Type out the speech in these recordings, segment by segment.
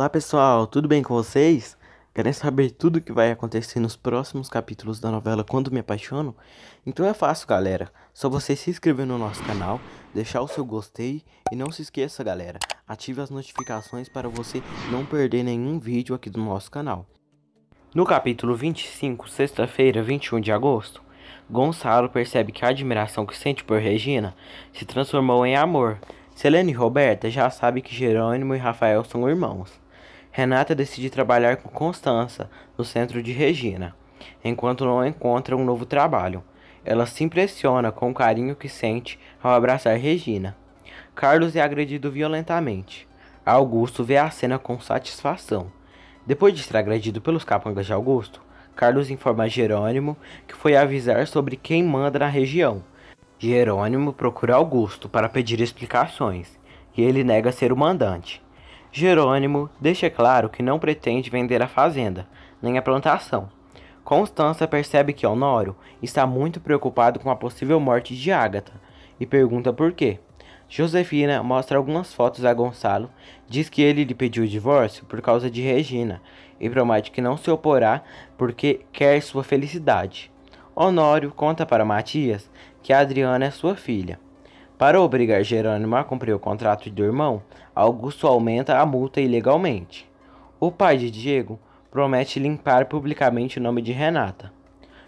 Olá pessoal, tudo bem com vocês? Querem saber tudo o que vai acontecer nos próximos capítulos da novela Quando Me Apaixono? Então é fácil, galera. Só você se inscrever no nosso canal, deixar o seu gostei e não se esqueça, galera, ative as notificações para você não perder nenhum vídeo aqui do nosso canal. No capítulo 25, sexta-feira, 21 de agosto, Gonçalo percebe que a admiração que sente por Regina se transformou em amor. Selene e Roberta já sabem que Jerônimo e Rafael são irmãos. Renata decide trabalhar com Constança no centro de Regina, enquanto não encontra um novo trabalho. Ela se impressiona com o carinho que sente ao abraçar Regina. Carlos é agredido violentamente. Augusto vê a cena com satisfação. Depois de ser agredido pelos capangas de Augusto, Carlos informa Jerônimo que foi avisar sobre quem manda na região. Jerônimo procura Augusto para pedir explicações, e ele nega ser o mandante. Jerônimo deixa claro que não pretende vender a fazenda, nem a plantação. Constança percebe que Honório está muito preocupado com a possível morte de Ágata e pergunta por quê. Josefina mostra algumas fotos a Gonçalo, diz que ele lhe pediu o divórcio por causa de Regina e promete que não se oporá porque quer sua felicidade. Honório conta para Matias que Adriana é sua filha. Para obrigar Jerônimo a cumprir o contrato do irmão, Augusto aumenta a multa ilegalmente. O pai de Diego promete limpar publicamente o nome de Renata.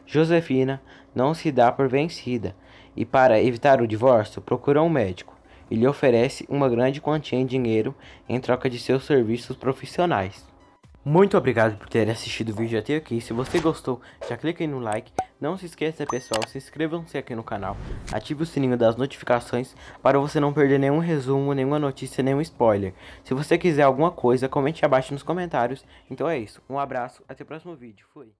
Josefina não se dá por vencida e, para evitar o divórcio, procura um médico e lhe oferece uma grande quantia em dinheiro em troca de seus serviços profissionais. Muito obrigado por ter assistido o vídeo até aqui. Se você gostou, já clique no like. Não se esqueça pessoal, se inscrevam-se aqui no canal, ative o sininho das notificações para você não perder nenhum resumo, nenhuma notícia, nenhum spoiler. Se você quiser alguma coisa, comente abaixo nos comentários. Então é isso, um abraço, até o próximo vídeo, fui!